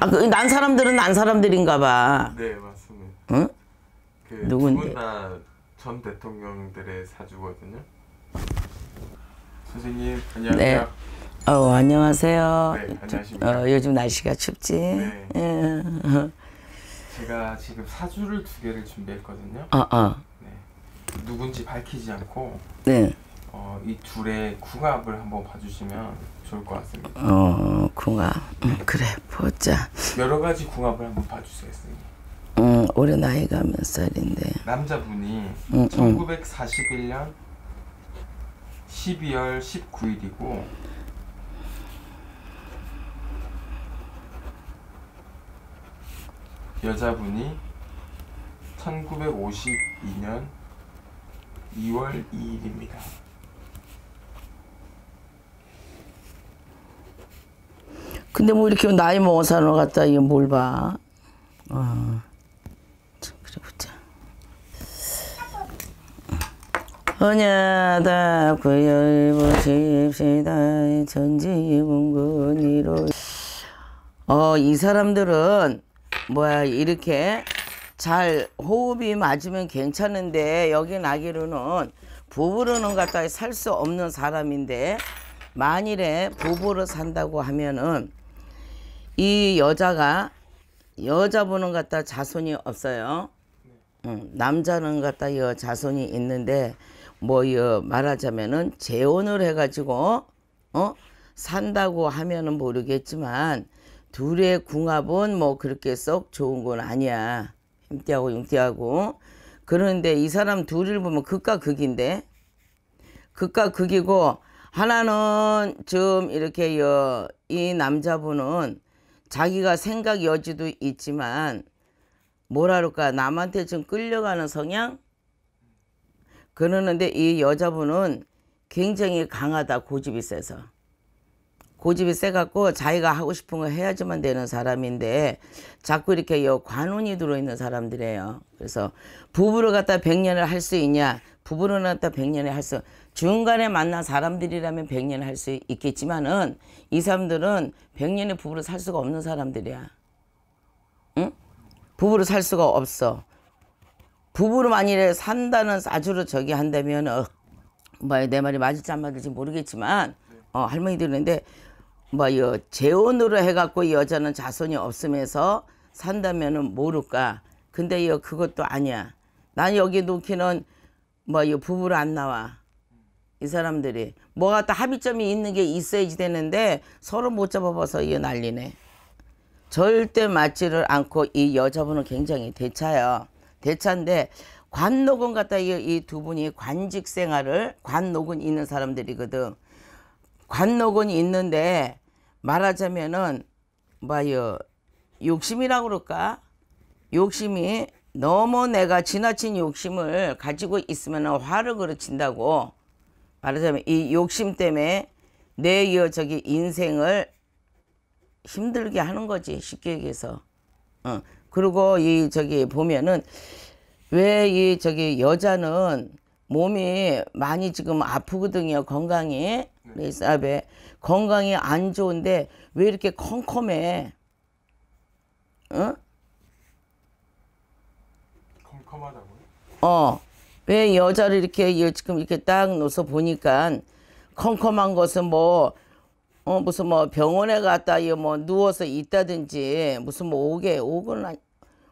아, 그 난 사람들은 난 사람들인가 봐. 네, 맞습니다. 응? 그 누군데? 전 대통령들의 사주거든요. 선생님, 안녕하세요. 네. 어, 안녕하세요. 네, 안녕하십니까. 어, 요즘 날씨가 춥지? 네. 예. 제가 지금 사주를 두 개를 준비했거든요. 어, 어. 네. 누군지 밝히지 않고 네. 어, 이 둘의 궁합을 한번 봐주시면 좋을 것 같습니다. 어, 궁합. 음, 그래, 보자. 여러 가지 궁합을 한번 봐주세요, 선생님. 음, 올해 나이가 몇 살인데? 남자분이 음, 1941년 12월 19일이고 여자분이 1952년 2월 2일입니다. 근데 뭐 이렇게 나이 먹어서 하는 것 같다. 이거 뭘 봐. 어. 참, 그래 보자. 언야다 구열보십시다 전지문군이로 어, 이 사람들은 뭐야 이렇게 잘 호흡이 맞으면 괜찮은데 여기 나기로는 부부로는 갖다살 수 없는 사람인데 만일에 부부로 산다고 하면은 이 여자가 여자분은 갖다 자손이 없어요. 남자는 갖다 여 자손이 있는데 뭐여 말하자면은 재혼을 해가지고 어 산다고 하면은 모르겠지만 둘의 궁합은 뭐 그렇게 썩 좋은 건 아니야. 힘띠하고 융띠하고 그런데 이 사람 둘을 보면 극과 극인데 극과 극이고 하나는 좀 이렇게 여, 이 남자분은 자기가 생각 여지도 있지만 뭐라 그럴까 남한테 좀 끌려가는 성향 그러는데 이 여자분은 굉장히 강하다 고집이 세서 고집이 세갖고 자기가 하고 싶은 거 해야지만 되는 사람인데 자꾸 이렇게 여 관운이 들어있는 사람들이에요 그래서 부부를 갖다 백년을 할 수 있냐 부부는 또 100년에 할 수, 중간에 만난 사람들이라면 100년 할 수 있겠지만은 이 사람들은 100년의 부부를살 수가 없는 사람들이야. 응? 부부를살 수가 없어. 부부로 만일에 산다는 사주로 저기 한다면, 어, 뭐내 말이 맞을지 안 맞을지 모르겠지만, 어, 할머니들인데, 뭐, 이 재혼으로 해갖고 여자는 자손이 없으면서 산다면은 모를까. 근데 이 그것도 아니야. 난 여기 놓기는 뭐이 부부로 안 나와. 이 사람들이 뭐가 또 합의점이 있는 게 있어야지 되는데 서로 못 잡아봐서 이거 난리네. 절대 맞지를 않고 이 여자분은 굉장히 대차요. 대차인데 관노군 같다 이 두 분이 관직 생활을 관노군 있는 사람들이거든. 관노군 있는데 말하자면은 뭐요 욕심이라고 그럴까? 욕심이 너무 내가 지나친 욕심을 가지고 있으면 화를 그르친다고 말하자면 이 욕심 때문에 내 여적인 인생을 힘들게 하는 거지 쉽게 얘기해서 어. 그리고 이 저기 보면은 왜 이 저기 여자는 몸이 많이 지금 아프거든요 건강이 레이사베 네, 건강이 안 좋은데 왜 이렇게 컴컴해 어? 컴컴하다고요? 어. 왜 여자를 이렇게 지금 이렇게 딱 놓서 보니까 컴컴한 것은 뭐 어, 무슨 뭐 병원에 갔다 이뭐 누워서 있다든지 무슨 뭐 오게 옥에 옥은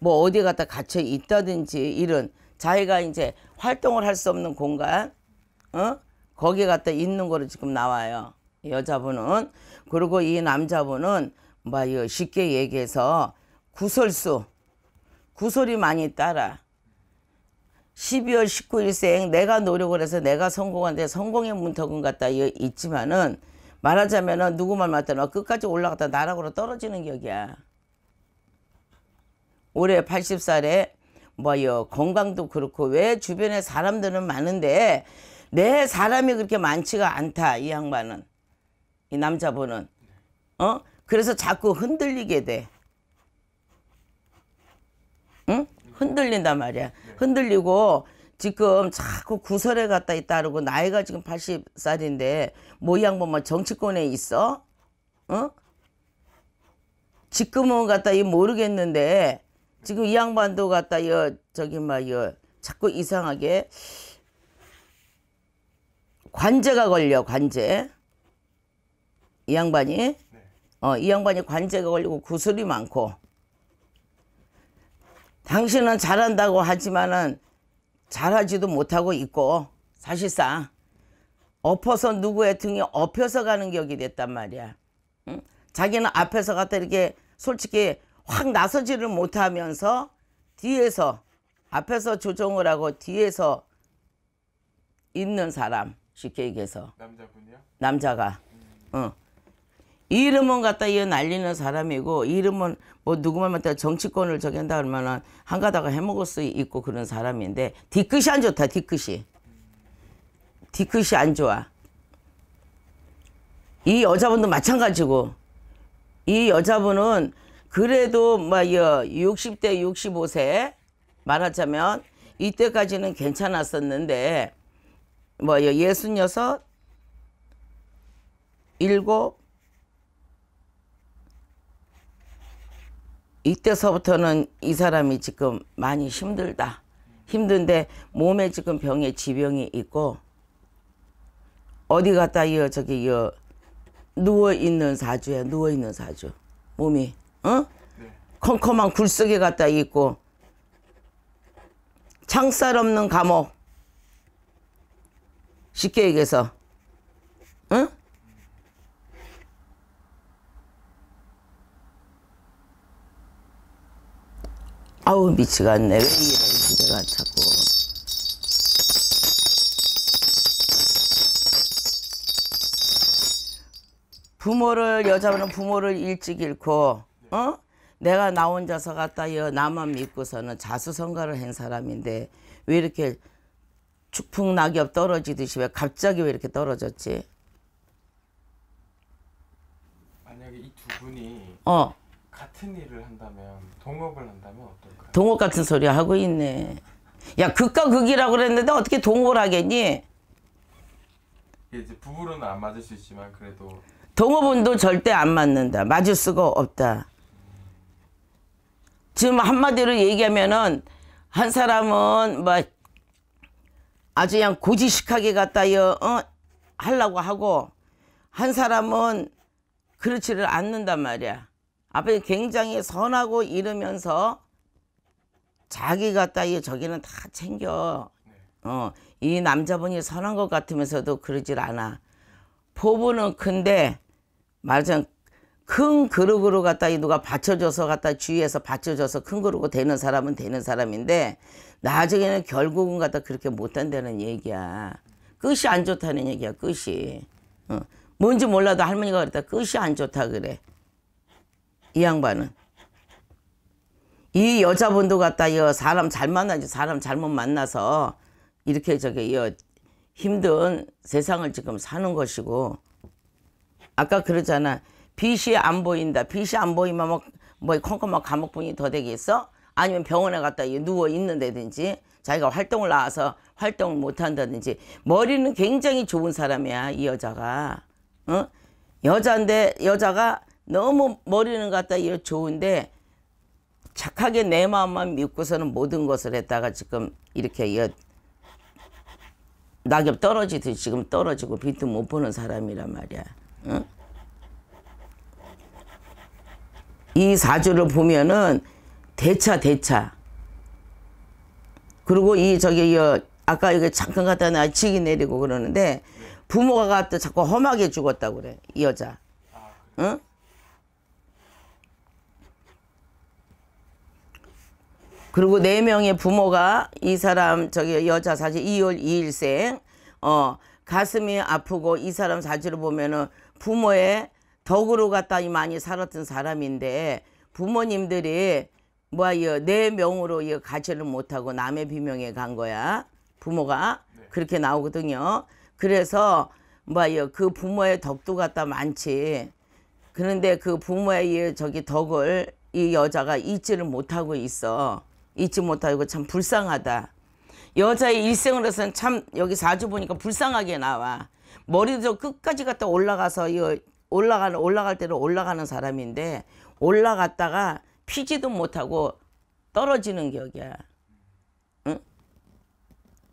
뭐 어디 갔다 갇혀 있다든지 이런 자기가 이제 활동을 할 수 없는 공간 어 거기 갔다 있는 거로 지금 나와요 여자분은 그리고 이 남자분은 뭐 쉽게 얘기해서 구설수 구설이 많이 따라 12월 19일생 내가 노력을 해서 내가 성공한데 성공의 문턱은 같다 있지만은 말하자면은 누구 말 맞다나 끝까지 올라갔다 나락으로 떨어지는 격이야. 올해 80살에 뭐요 건강도 그렇고 왜 주변에 사람들은 많은데 내 사람이 그렇게 많지가 않다 이 양반은 이 남자분은 어 그래서 자꾸 흔들리게 돼 응? 흔들린단 말이야 흔들리고 지금 자꾸 구설에 갔다 있다르고 나이가 지금 80살인데 뭐 이 양반 뭐 정치권에 있어? 어? 지금은 갖다 이 모르겠는데 지금 이 양반도 갖다 여 저기 막여 자꾸 이상하게 관제가 걸려 관제 이 양반이 네. 어이 양반이 관제가 걸리고 구슬이 많고 당신은 잘한다고 하지만은 잘하지도 못하고 있고 사실상 엎어서 누구의 등이 엎여서 가는 격이 됐단 말이야. 응? 자기는 앞에서 갖다 이렇게 솔직히 확 나서지를 못하면서 뒤에서 앞에서 조정을 하고 뒤에서 있는 사람 쉽게 얘기해서 남자분이요? 남자가 음. 응. 이름은 갖다 이어 날리는 사람이고 이름은 뭐 누구만 맡다 정치권을 저기 한다 그러면은 한가다가 해먹을 수 있고 그런 사람인데 뒤끝이 안 좋다 뒤끝이 뒤끝이 안 좋아 이 여자분도 마찬가지고 이 여자분은 그래도 막 60대 65세 말하자면 이때까지는 괜찮았었는데 뭐 예순여섯 일곱 이때서부터는 이 사람이 지금 많이 힘들다. 힘든데 몸에 지금 병에 지병이 있고 어디 갔다 이어 저기 이어 누워 있는 사주야 누워 있는 사주 몸이 어 네. 컴컴한 굴속에 갔다 있고 창살 없는 감옥 쉽게 얘기해서 아우 미치겠네 왜 이래 내가 자꾸 부모를 여자분은 부모를 일찍 잃고 어 내가 나 혼자서 갔다 여 나만 믿고서는 자수성가를 한 사람인데 왜 이렇게 축풍 낙엽 떨어지듯이 왜 갑자기 왜 이렇게 떨어졌지? 만약에 이 두 분이 어. 같은 일을 한다면 동업을 한다면 어떤? 동업 같은 소리 하고 있네. 야 극과 극이라고 그랬는데 어떻게 동업을 하겠니? 이제 부부로는 안 맞을 수 있지만 그래도 동업은도 절대 안 맞는다. 맞을 수가 없다. 지금 한마디로 얘기하면은 한 사람은 뭐 아주 그냥 고지식하게 갔다여 어? 하려고 하고 한 사람은 그렇지를 않는단 말이야. 앞에 굉장히 선하고 이러면서 자기가 따위 저기는 다 챙겨. 네. 어, 이 남자분이 선한 것 같으면서도 그러질 않아. 포부는 큰데 말하자면 큰 그릇으로 갖다 이 누가 받쳐줘서 갖다 주위에서 받쳐줘서 큰 그릇으로 되는 사람은 되는 사람인데 나중에는 결국은 갖다 그렇게 못한다는 얘기야. 끝이 안 좋다는 얘기야 끝이. 어. 뭔지 몰라도 할머니가 그랬다 끝이 안 좋다 그래. 이 양반은. 이 여자분도 갖다 여 사람 잘 만나지 사람 잘못 만나서 이렇게 저기 여 힘든 세상을 지금 사는 것이고 아까 그러잖아 빛이 안 보인다 빛이 안 보이면 뭐, 뭐 컴컴한 감옥분이 더 되겠어 아니면 병원에 갔다 누워 있는데든지 자기가 활동을 나와서 활동을 못 한다든지 머리는 굉장히 좋은 사람이야 이 여자가 어? 여자인데 여자가 너무 머리는 갖다 이 좋은데 착하게 내 마음만 믿고서는 모든 것을 했다가 지금 이렇게 여, 낙엽 떨어지듯이 지금 떨어지고 빈틈 못 보는 사람이란 말이야. 응? 이 사주를 보면은 대차 대차 그리고 이 저기 여, 아까 이거 잠깐 갔다 나 지기 내리고 그러는데 부모가 또 자꾸 험하게 죽었다고 그래 이 여자 응? 그리고 네 명의 부모가 이 사람 저기 여자 사실 2월 2일생 어 가슴이 아프고 이 사람 사진을 보면은 부모의 덕으로 갖다이 많이 살았던 사람인데 부모님들이 뭐야 이내 네 명으로 이 가지를 못하고 남의 비명에 간 거야 부모가 네. 그렇게 나오거든요. 그래서 뭐야 그 부모의 덕도 갖다 많지. 그런데 그 부모의 저기 덕을 이 여자가 잊지를 못하고 있어. 잊지 못하고 참 불쌍하다. 여자의 일생으로서는 참 여기 사주 보니까 불쌍하게 나와. 머리도 끝까지 갔다 올라가서 이 올라가는 올라갈 때로 올라가는 사람인데 올라갔다가 피지도 못하고 떨어지는 격이야. 응?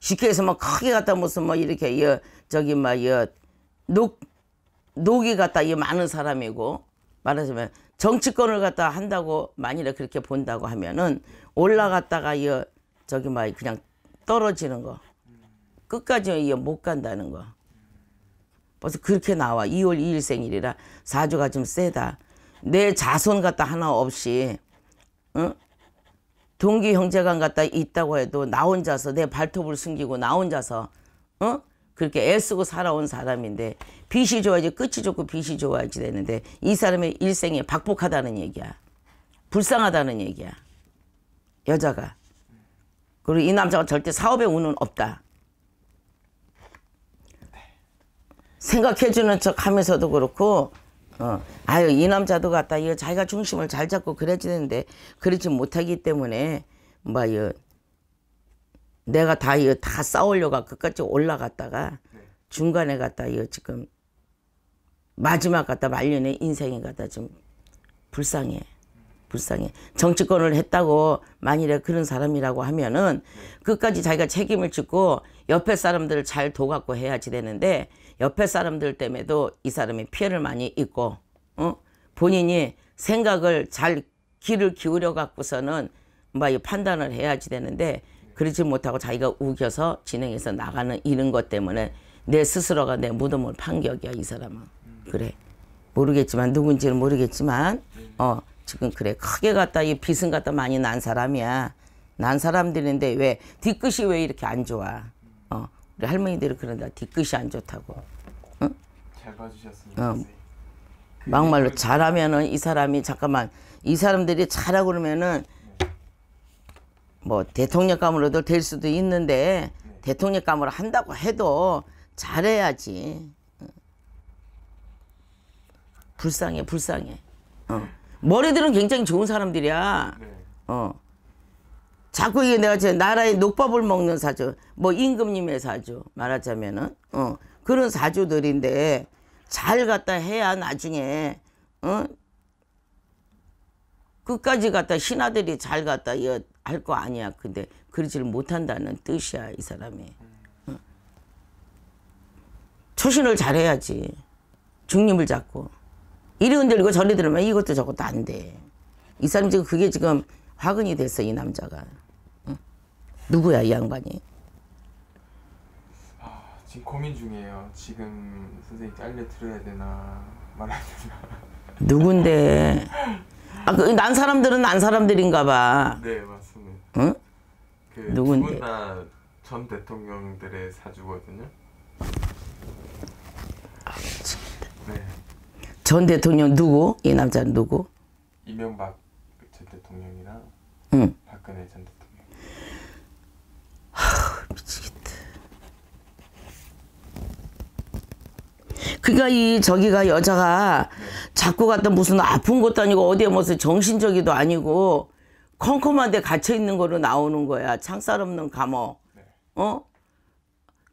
쉽게 해서 막 크게 갔다 무슨 뭐 이렇게 여 저기 막여 녹, 녹이 갔다이 많은 사람이고 말하자면 정치권을 갖다 한다고 만일에 그렇게 본다고 하면은 올라갔다가 이 저기 막 그냥 떨어지는 거 끝까지 이못 간다는 거 벌써 그렇게 나와 2월 2일 생일이라 사주가 좀 세다 내 자손 갖다 하나 없이 응? 동기 형제간 갖다 있다고 해도 나 혼자서 내 발톱을 숨기고 나 혼자서 응? 그렇게 애쓰고 살아온 사람인데 빛이 좋아야지 끝이 좋고 빛이 좋아야지 되는데 이 사람의 일생이 박복하다는 얘기야. 불쌍하다는 얘기야. 여자가. 그리고 이 남자가 절대 사업에 운은 없다. 생각해주는 척 하면서도 그렇고, 어, 아유, 이 남자도 같다. 이거 자기가 중심을 잘 잡고 그래야 되는데, 그렇지 못하기 때문에, 뭐, 이거 내가 다 이거 다 싸우려고 끝까지 올라갔다가 네. 중간에 갔다 이거 지금 마지막 갔다 말년에 인생에 갔다 좀 불쌍해. 불쌍해. 정치권을 했다고 만일에 그런 사람이라고 하면은 네. 끝까지 자기가 책임을 지고 옆에 사람들을 잘 도갖고 해야지 되는데 옆에 사람들 때문에도 이 사람이 피해를 많이 입고 어? 본인이 생각을 잘 귀를 기울여 갖고서는 막 뭐 판단을 해야지 되는데 그렇지 못하고 자기가 우겨서 진행해서 나가는 이런 것 때문에 내 스스로가 내 무덤을 판격이야 이 사람은 그래 모르겠지만 누군지는 모르겠지만 어 지금 그래 크게 갖다 이 빚은 갖다 많이 난 사람이야 난 사람들인데 왜 뒤끝이 왜 이렇게 안 좋아 어 우리 할머니들이 그런다 뒤끝이 안 좋다고 응? 잘 봐주셨습니다 어. 막말로 잘하면은 이 사람이 잠깐만 이 사람들이 잘하고 그러면은 뭐 대통령감으로도 될 수도 있는데 대통령감으로 한다고 해도 잘해야지. 어. 불쌍해, 불쌍해. 어. 머리들은 굉장히 좋은 사람들이야. 네. 어. 자꾸 이게 내가 제 나라의 녹밥을 먹는 사주, 뭐 임금님의 사주 말하자면은 어. 그런 사주들인데 잘 갖다 해야 나중에 어? 끝까지 갖다 신하들이 잘 갖다 이 할거 아니야. 근데 그러지를 못한다는 뜻이야 이 사람이. 초신을 잘해야지. 중립을 잡고. 이리 흔들리고 저리 들으면 이것도 저것도 안 돼. 이 사람 지금 그게 지금 화근이 됐어 이 남자가. 어? 누구야 이 양반이? 아, 지금 고민 중이에요. 지금 선생님 잘려 들어야 되나 말아야 되나. 누군데? 아, 그난 사람들은 난 사람들인가 봐. 네, 맞아요. 응? 어? 그 누군데? 전 대통령들의 사주거든요. 아, 네. 전 대통령 누구? 이남자 누구? 이명박 전 대통령이랑 응. 박근혜 전 대통령. 하, 미치겠다. 그니까이 저기가 여자가 네. 자꾸 갔던 무슨 아픈 것도 아니고 어디에 무슨 정신적이도 아니고 컴컴한 데 갇혀 있는 거로 나오는 거야. 창살 없는 감옥 네. 어?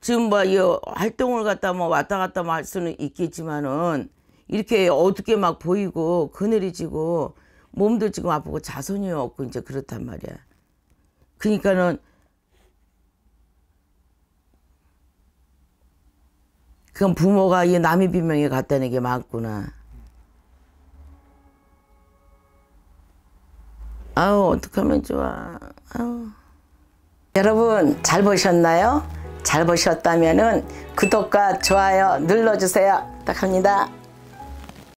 지금 뭐이 활동을 갖다 뭐 왔다 갔다 뭐할 수는 있겠지만은 이렇게 어둡게 막 보이고 그늘이 지고 몸도 지금 아프고 자손이 없고 이제 그렇단 말이야. 그러니까는 그건 부모가 이 남의 비명에 갔다는게 맞구나. 아우 어떡하면 좋아 아우. 여러분 잘 보셨나요? 잘 보셨다면 구독과 좋아요 눌러주세요 부탁합니다